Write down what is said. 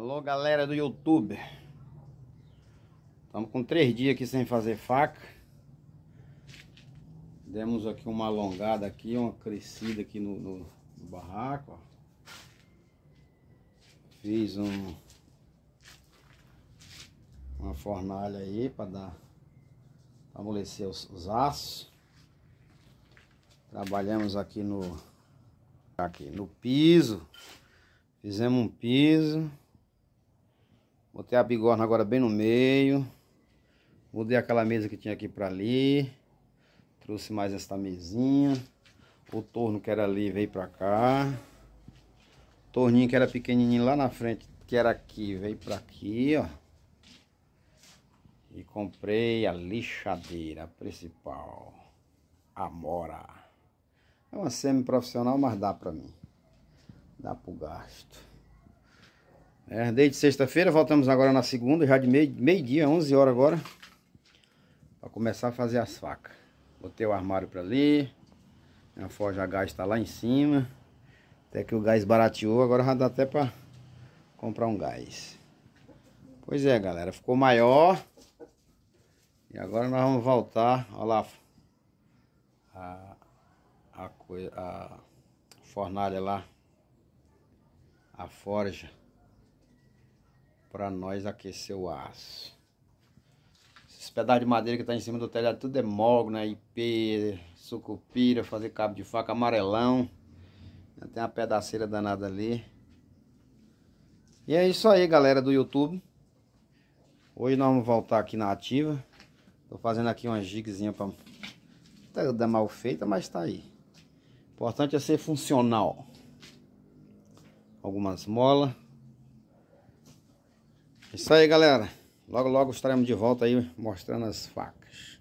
Alô, galera do YouTube. Estamos com três dias aqui sem fazer faca. Demos aqui uma alongada aqui, uma crescida aqui no, no, no barraco. Ó. Fiz um, uma fornalha aí para dar pra amolecer os, os aços. Trabalhamos aqui no aqui no piso. Fizemos um piso. Botei a bigorna agora bem no meio. Mudei aquela mesa que tinha aqui para ali. Trouxe mais esta mesinha. O torno que era ali veio para cá. O torninho que era pequenininho lá na frente, que era aqui, veio para aqui, ó. E comprei a lixadeira principal. Amora. É uma semi-profissional, mas dá para mim. Dá pro gasto. É, desde sexta-feira, voltamos agora na segunda, já de meio-dia, meio 11 horas agora. Para começar a fazer as facas. Botei o armário para ali. Minha forja a gás está lá em cima. Até que o gás barateou, agora já dá até para comprar um gás. Pois é, galera, ficou maior. E agora nós vamos voltar, olha lá, a, a, a fornalha lá, a forja para nós aquecer o aço. Esses pedaços de madeira que está em cima do telhado, tudo é mogno, né? IP, sucupira, fazer cabo de faca, amarelão. Tem uma pedaceira danada ali. E é isso aí, galera do YouTube. Hoje nós vamos voltar aqui na ativa. Tô fazendo aqui uma jigzinha para tá da mal feita, mas tá aí. O importante é ser funcional. Algumas molas. Isso aí, galera. Logo, logo estaremos de volta aí mostrando as facas.